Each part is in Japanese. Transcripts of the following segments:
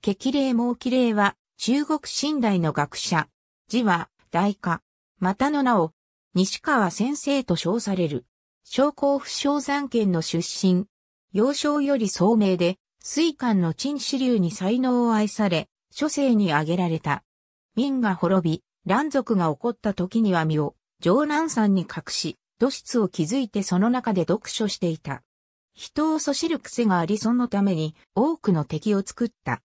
激励猛起霊は、中国寝台の学者。字は、大家。またの名を、西川先生と称される。商工府商山県の出身。幼少より聡明で、水管の陳支流に才能を愛され、諸生に挙げられた。民が滅び、乱族が起こった時には身を、城南山に隠し、土質を築いてその中で読書していた。人をそしる癖がありそのために多くの敵を作った。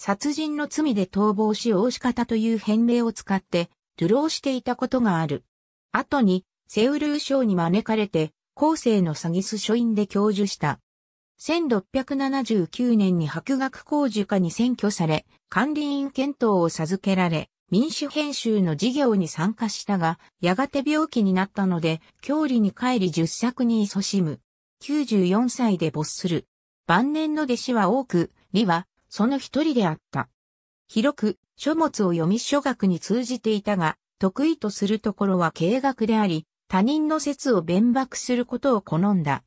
殺人の罪で逃亡し大仕方という変名を使って、流浪していたことがある。後に、セウルー省に招かれて、後世の詐欺ス書院で教授した。1679年に博学工事課に選挙され、管理員検討を授けられ、民主編集の事業に参加したが、やがて病気になったので、郷里に帰り十作に勤しむ。94歳で没する。晩年の弟子は多く、李はその一人であった。広く書物を読み書学に通じていたが、得意とするところは経学であり、他人の説を弁駁することを好んだ。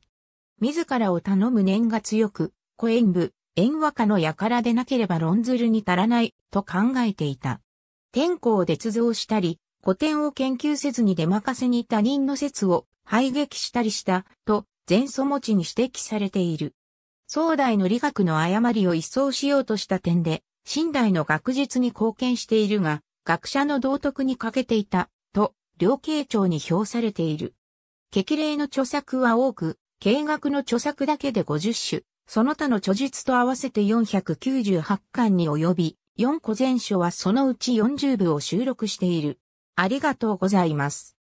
自らを頼む念が強く、古演部、演和歌の輩でなければ論ずるに足らない、と考えていた。天候を絶造したり、古典を研究せずに出任せに他人の説を排撃したりした、と前祖持ちに指摘されている。宋代の理学の誤りを一掃しようとした点で、新代の学術に貢献しているが、学者の道徳に欠けていた、と、両慶長に評されている。激励の著作は多く、経学の著作だけで50種、その他の著述と合わせて498巻に及び、4個前書はそのうち40部を収録している。ありがとうございます。